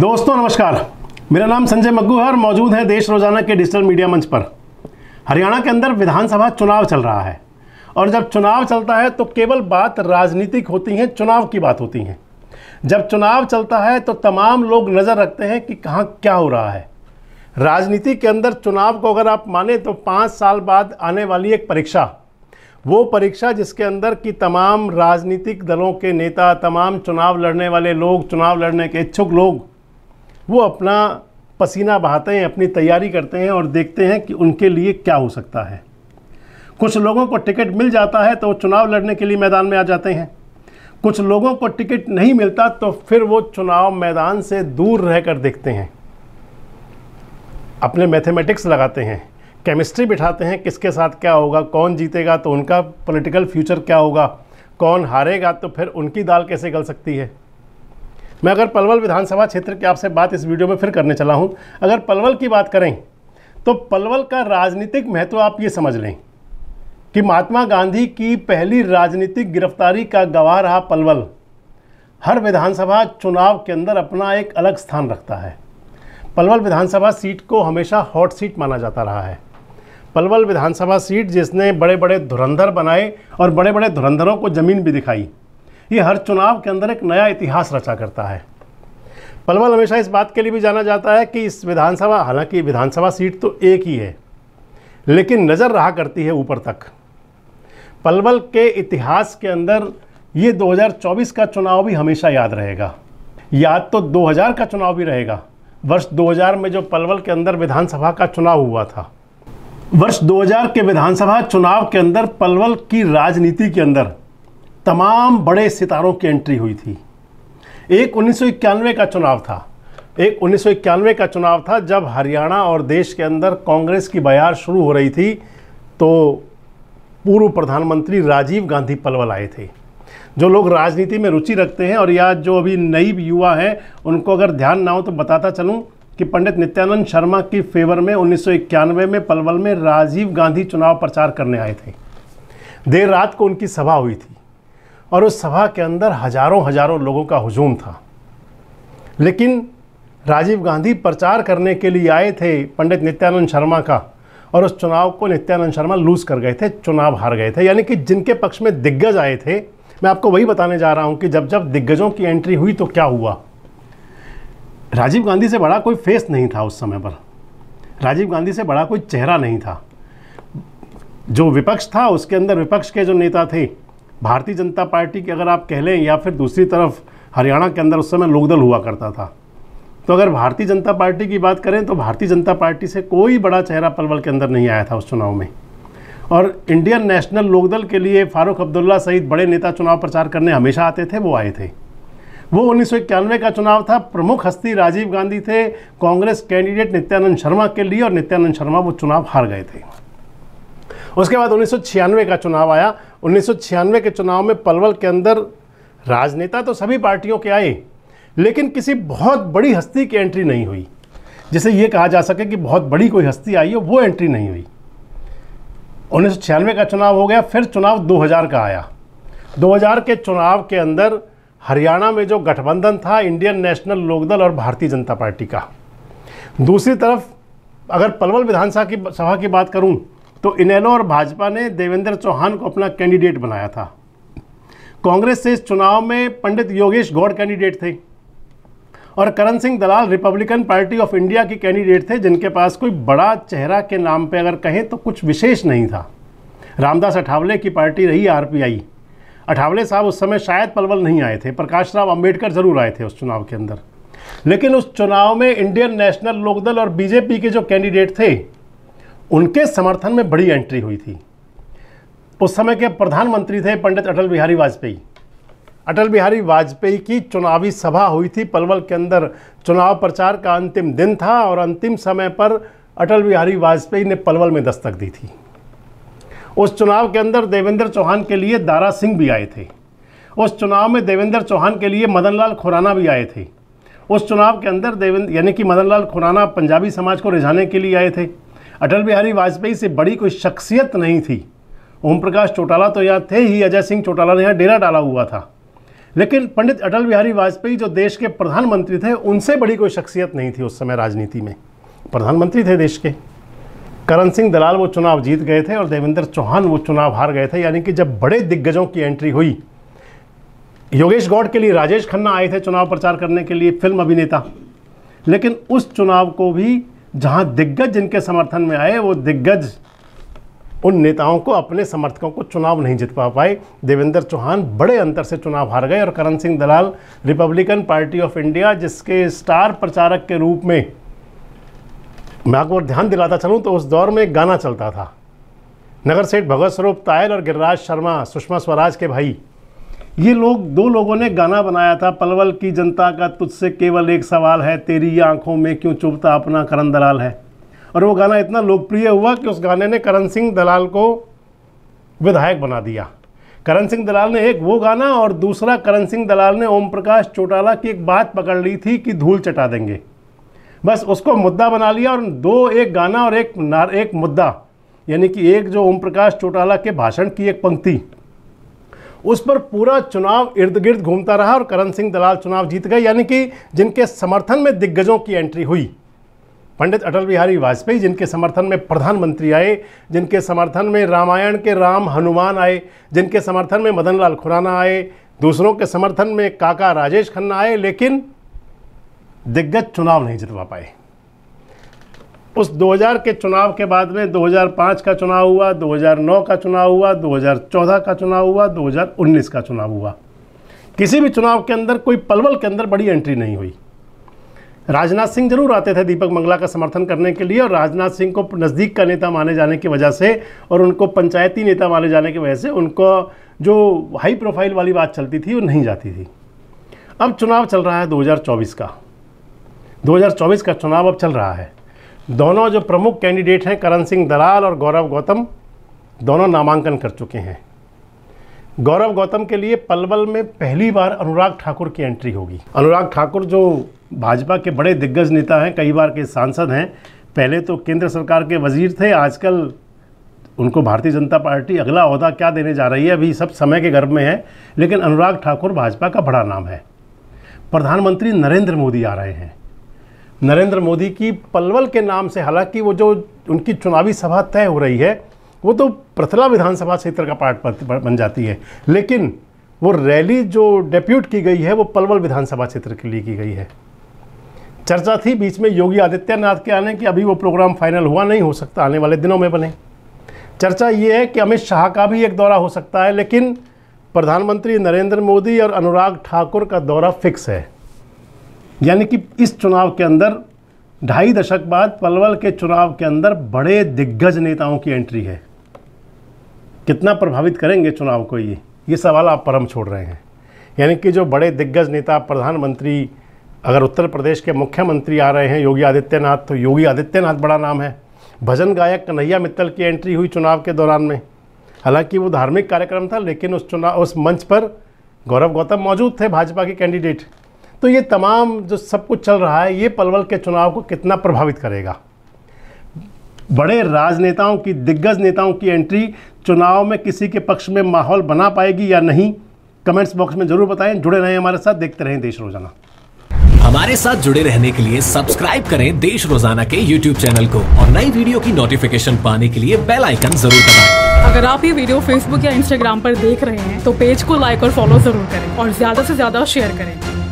दोस्तों नमस्कार मेरा नाम संजय मग्गू है और मौजूद है देश रोजाना के डिजिटल मीडिया मंच पर हरियाणा के अंदर विधानसभा चुनाव चल रहा है और जब चुनाव चलता है तो केवल बात राजनीतिक होती है चुनाव की बात होती है जब चुनाव चलता है तो तमाम लोग नज़र रखते हैं कि कहाँ क्या हो रहा है राजनीति के अंदर चुनाव को अगर आप माने तो पाँच साल बाद आने वाली एक परीक्षा वो परीक्षा जिसके अंदर की तमाम राजनीतिक दलों के नेता तमाम चुनाव लड़ने वाले लोग चुनाव लड़ने के इच्छुक लोग वो अपना पसीना बहाते हैं अपनी तैयारी करते हैं और देखते हैं कि उनके लिए क्या हो सकता है कुछ लोगों को टिकट मिल जाता है तो वो चुनाव लड़ने के लिए मैदान में आ जाते हैं कुछ लोगों को टिकट नहीं मिलता तो फिर वो चुनाव मैदान से दूर रहकर देखते हैं अपने मैथमेटिक्स लगाते हैं केमिस्ट्री बिठाते हैं किसके साथ क्या होगा कौन जीतेगा तो उनका पॉलिटिकल फ्यूचर क्या होगा कौन हारेगा तो फिर उनकी दाल कैसे गल सकती है मैं अगर पलवल विधानसभा क्षेत्र की आपसे बात इस वीडियो में फिर करने चला हूँ अगर पलवल की बात करें तो पलवल का राजनीतिक महत्व आप ये समझ लें कि महात्मा गांधी की पहली राजनीतिक गिरफ्तारी का गवाह रहा पलवल हर विधानसभा चुनाव के अंदर अपना एक अलग स्थान रखता है पलवल विधानसभा सीट को हमेशा हॉट सीट माना जाता रहा है पलवल विधानसभा सीट जिसने बड़े बड़े धुरंधर बनाए और बड़े बड़े धुरंधरों को ज़मीन भी दिखाई ये हर चुनाव के अंदर एक नया इतिहास रचा करता है पलवल हमेशा इस बात के लिए भी जाना जाता है कि इस विधानसभा हालांकि विधानसभा सीट तो एक ही है लेकिन नज़र रहा करती है ऊपर तक पलवल के इतिहास के अंदर ये 2024 का चुनाव भी हमेशा याद रहेगा याद तो 2000 का चुनाव भी रहेगा वर्ष 2000 में जो पलवल के अंदर विधानसभा का चुनाव हुआ था वर्ष 2000 के विधानसभा चुनाव के अंदर पलवल की राजनीति के अंदर तमाम बड़े सितारों की एंट्री हुई थी एक उन्नीस का चुनाव था एक उन्नीस का चुनाव था जब हरियाणा और देश के अंदर कांग्रेस की बयार शुरू हो रही थी तो पूर्व प्रधानमंत्री राजीव गांधी पलवल आए थे जो लोग राजनीति में रुचि रखते हैं और या जो अभी नई युवा हैं उनको अगर ध्यान ना हो तो बताता चलूं कि पंडित नित्यानंद शर्मा की फेवर में उन्नीस में पलवल में राजीव गांधी चुनाव प्रचार करने आए थे देर रात को उनकी सभा हुई थी और उस सभा के अंदर हजारों हजारों लोगों का हजूम था लेकिन राजीव गांधी प्रचार करने के लिए आए थे पंडित नित्यानंद शर्मा का और उस चुनाव को नित्यानंद शर्मा लूज कर गए थे चुनाव हार गए थे यानी कि जिनके पक्ष में दिग्गज आए थे मैं आपको वही बताने जा रहा हूँ कि जब जब दिग्गजों की एंट्री हुई तो क्या हुआ राजीव गांधी से बड़ा कोई फेस नहीं था उस समय पर राजीव गांधी से बड़ा कोई चेहरा नहीं था जो विपक्ष था उसके अंदर विपक्ष के जो नेता थे भारतीय जनता पार्टी की अगर आप कह लें या फिर दूसरी तरफ हरियाणा के अंदर उस समय लोकदल हुआ करता था तो अगर भारतीय जनता पार्टी की बात करें तो भारतीय जनता पार्टी से कोई बड़ा चेहरा पलवल के अंदर नहीं आया था उस चुनाव में और इंडियन नेशनल लोकदल के लिए फारूक अब्दुल्ला सहित बड़े नेता चुनाव प्रचार करने हमेशा आते थे वो आए थे वो उन्नीस का चुनाव था प्रमुख हस्ती राजीव गांधी थे कांग्रेस कैंडिडेट नित्यानंद शर्मा के लिए और नित्यानंद शर्मा वो चुनाव हार गए थे उसके बाद उन्नीस का चुनाव आया उन्नीस के चुनाव में पलवल के अंदर राजनेता तो सभी पार्टियों के आए लेकिन किसी बहुत बड़ी हस्ती की एंट्री नहीं हुई जिसे ये कहा जा सके कि बहुत बड़ी कोई हस्ती आई हो वो एंट्री नहीं हुई उन्नीस का चुनाव हो गया फिर चुनाव 2000 का आया 2000 के चुनाव के अंदर हरियाणा में जो गठबंधन था इंडियन नेशनल लोकदल और भारतीय जनता पार्टी का दूसरी तरफ अगर पलवल विधानसभा की सभा की बात करूं तो इनेलो और भाजपा ने देवेंद्र चौहान को अपना कैंडिडेट बनाया था कांग्रेस से इस चुनाव में पंडित योगेश गौड़ कैंडिडेट थे और Karan Singh Dalal Republican party of India के कैंडिडेट थे जिनके पास कोई बड़ा चेहरा के नाम पे अगर कहें तो कुछ विशेष नहीं था रामदास अठावले की पार्टी रही आरपीआई अठावले साहब उस समय शायद पलवल नहीं आए थे प्रकाश राव अम्बेडकर ज़रूर आए थे उस चुनाव के अंदर लेकिन उस चुनाव में इंडियन नेशनल लोकदल और बीजेपी के जो कैंडिडेट थे उनके समर्थन में बड़ी एंट्री हुई थी उस समय के प्रधानमंत्री थे पंडित अटल बिहारी वाजपेयी अटल बिहारी वाजपेयी की चुनावी सभा हुई थी पलवल के अंदर चुनाव प्रचार का अंतिम दिन था और अंतिम समय पर अटल बिहारी वाजपेयी ने पलवल में दस्तक दी थी उस चुनाव के अंदर देवेंद्र चौहान के लिए दारा सिंह भी आए थे उस चुनाव में देवेंद्र चौहान के लिए मदनलाल खुराना भी आए थे उस चुनाव के अंदर देवेंद्र यानी कि मदनलाल खुराना पंजाबी समाज को रिझाने के लिए आए थे अटल बिहारी वाजपेयी से बड़ी कोई शख्सियत नहीं थी ओम प्रकाश चौटाला तो यहाँ थे ही अजय सिंह चौटाला ने यहाँ डेरा डाला हुआ था लेकिन पंडित अटल बिहारी वाजपेयी जो देश के प्रधानमंत्री थे उनसे बड़ी कोई शख्सियत नहीं थी उस समय राजनीति में प्रधानमंत्री थे देश के करण सिंह दलाल वो चुनाव जीत गए थे और देवेंद्र चौहान वो चुनाव हार गए थे यानी कि जब बड़े दिग्गजों की एंट्री हुई योगेश गौड के लिए राजेश खन्ना आए थे चुनाव प्रचार करने के लिए फिल्म अभिनेता लेकिन उस चुनाव को भी जहां दिग्गज जिनके समर्थन में आए वो दिग्गज उन नेताओं को अपने समर्थकों को चुनाव नहीं जीत पा पाए देवेंद्र चौहान बड़े अंतर से चुनाव हार गए और Karan Singh Dalal Republican party of India जिसके स्टार प्रचारक के रूप में मैं आपको ध्यान दिलाता चलूँ तो उस दौर में एक गाना चलता था नगर सेठ भगत स्वरूप तायल और गिरिराज शर्मा सुषमा स्वराज के भाई ये लोग दो लोगों ने गाना बनाया था पलवल की जनता का तुझसे केवल एक सवाल है तेरी आंखों में क्यों चुभता अपना करण दलाल है और वो गाना इतना लोकप्रिय हुआ कि उस गाने ने करण सिंह दलाल को विधायक बना दिया करण सिंह दलाल ने एक वो गाना और दूसरा करण सिंह दलाल ने ओम प्रकाश चौटाला की एक बात पकड़ ली थी कि धूल चटा देंगे बस उसको मुद्दा बना लिया और दो एक गाना और एक नार एक मुद्दा यानी कि एक जो ओम प्रकाश चौटाला के भाषण की एक पंक्ति उस पर पूरा चुनाव इर्द गिर्द घूमता रहा और करण सिंह दलाल चुनाव जीत गए यानी कि जिनके समर्थन में दिग्गजों की एंट्री हुई पंडित अटल बिहारी वाजपेयी जिनके समर्थन में प्रधानमंत्री आए जिनके समर्थन में रामायण के राम हनुमान आए जिनके समर्थन में मदन लाल खुराना आए दूसरों के समर्थन में काका राजेश खन्ना आए लेकिन दिग्गज चुनाव नहीं जितवा पाए उस 2000 के चुनाव के बाद में 2005 का चुनाव हुआ 2009 का चुनाव हुआ 2014 का चुनाव हुआ 2019 का चुनाव हुआ किसी भी चुनाव के अंदर कोई पलवल के अंदर बड़ी एंट्री नहीं हुई राजनाथ सिंह जरूर आते थे दीपक मंगला का समर्थन करने के लिए और राजनाथ सिंह को नज़दीक का नेता माने जाने की वजह से और उनको पंचायती नेता माने जाने की वजह से उनको जो हाई प्रोफाइल वाली बात चलती थी वो नहीं जाती थी अब चुनाव चल रहा है 2024 का 2024 का चुनाव अब चल रहा है दोनों जो प्रमुख कैंडिडेट हैं करण सिंह दलाल और गौरव गौतम दोनों नामांकन कर चुके हैं गौरव गौतम के लिए पलवल में पहली बार अनुराग ठाकुर की एंट्री होगी अनुराग ठाकुर जो भाजपा के बड़े दिग्गज नेता हैं कई बार के सांसद हैं पहले तो केंद्र सरकार के वजीर थे आजकल उनको भारतीय जनता पार्टी अगला अहदा क्या देने जा रही है अभी सब समय के गर्भ में है लेकिन अनुराग ठाकुर भाजपा का बड़ा नाम है प्रधानमंत्री नरेंद्र मोदी आ रहे हैं नरेंद्र मोदी की पलवल के नाम से हालांकि वो जो उनकी चुनावी सभा तय हो रही है वो तो प्रथला विधानसभा क्षेत्र का पार्ट बन जाती है लेकिन वो रैली जो डेप्यूट की गई है वो पलवल विधानसभा क्षेत्र के लिए की गई है चर्चा थी बीच में योगी आदित्यनाथ के आने की अभी वो प्रोग्राम फाइनल हुआ नहीं हो सकता आने वाले दिनों में बने चर्चा ये है कि अमित शाह का भी एक दौरा हो सकता है लेकिन प्रधानमंत्री नरेंद्र मोदी और अनुराग ठाकुर का दौरा फिक्स है यानी कि इस चुनाव के अंदर ढाई दशक बाद पलवल के चुनाव के अंदर बड़े दिग्गज नेताओं की एंट्री है कितना प्रभावित करेंगे चुनाव को ये ये सवाल आप परम छोड़ रहे हैं यानी कि जो बड़े दिग्गज नेता प्रधानमंत्री अगर उत्तर प्रदेश के मुख्यमंत्री आ रहे हैं योगी आदित्यनाथ तो योगी आदित्यनाथ बड़ा नाम है भजन गायक कन्हैया मित्तल की एंट्री हुई चुनाव के दौरान में हालांकि वो धार्मिक कार्यक्रम था लेकिन उस चुनाव उस मंच पर गौरव गौतम मौजूद थे भाजपा के कैंडिडेट तो ये तमाम जो सब कुछ चल रहा है ये पलवल के चुनाव को कितना प्रभावित करेगा बड़े राजनेताओं की दिग्गज नेताओं की एंट्री चुनाव में किसी के पक्ष में माहौल बना पाएगी या नहीं कमेंट्स बॉक्स में जरूर बताएं जुड़े रहें हमारे साथ देखते रहें देश रोजाना हमारे साथ जुड़े रहने के लिए सब्सक्राइब करें देश रोजाना के यूट्यूब चैनल को और नई वीडियो की नोटिफिकेशन पाने के लिए बेल आइकन जरूर दबाएं। अगर आप ये वीडियो फेसबुक या इंस्टाग्राम पर देख रहे हैं तो पेज को लाइक और फॉलो जरूर करें और ज्यादा से ज्यादा शेयर करें